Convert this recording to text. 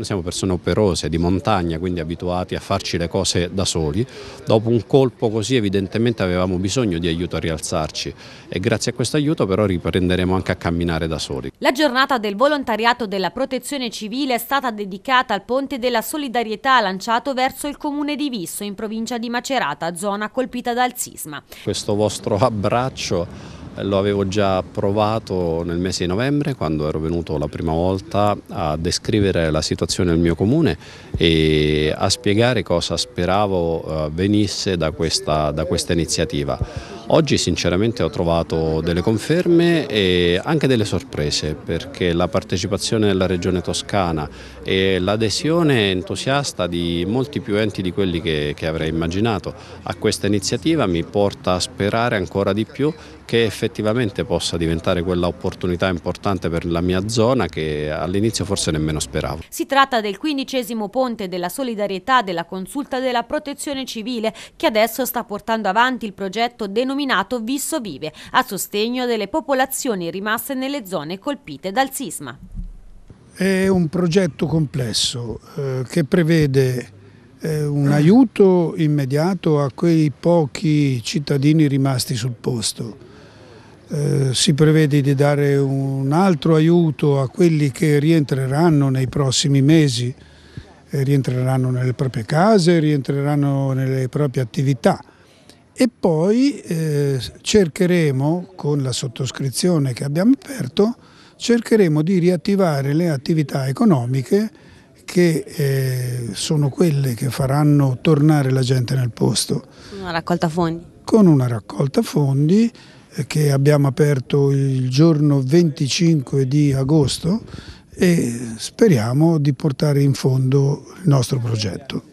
Noi siamo persone operose, di montagna, quindi abituati a farci le cose da soli. Dopo un colpo così evidentemente avevamo bisogno di aiuto a rialzarci e grazie a questo aiuto però riprenderemo anche a camminare da soli. La giornata del volontariato della protezione civile è stata dedicata al ponte della solidarietà lanciato verso il comune di Visso in provincia di Macerata, zona colpita dal sisma. Questo vostro abbraccio lo avevo già provato nel mese di novembre quando ero venuto la prima volta a descrivere la situazione del mio comune e a spiegare cosa speravo eh, venisse da questa, da questa iniziativa. Oggi sinceramente ho trovato delle conferme e anche delle sorprese perché la partecipazione della Regione Toscana e l'adesione entusiasta di molti più enti di quelli che, che avrei immaginato a questa iniziativa mi porta a sperare ancora di più che effettivamente possa diventare quella opportunità importante per la mia zona che all'inizio forse nemmeno speravo. Si tratta del quindicesimo ponte della solidarietà della consulta della protezione civile che adesso sta portando avanti il progetto denominato denominato Visso Vive, a sostegno delle popolazioni rimaste nelle zone colpite dal sisma. È un progetto complesso eh, che prevede eh, un aiuto immediato a quei pochi cittadini rimasti sul posto. Eh, si prevede di dare un altro aiuto a quelli che rientreranno nei prossimi mesi, eh, rientreranno nelle proprie case, rientreranno nelle proprie attività e poi eh, cercheremo, con la sottoscrizione che abbiamo aperto, cercheremo di riattivare le attività economiche che eh, sono quelle che faranno tornare la gente nel posto. Una raccolta fondi. Con una raccolta fondi eh, che abbiamo aperto il giorno 25 di agosto e speriamo di portare in fondo il nostro progetto.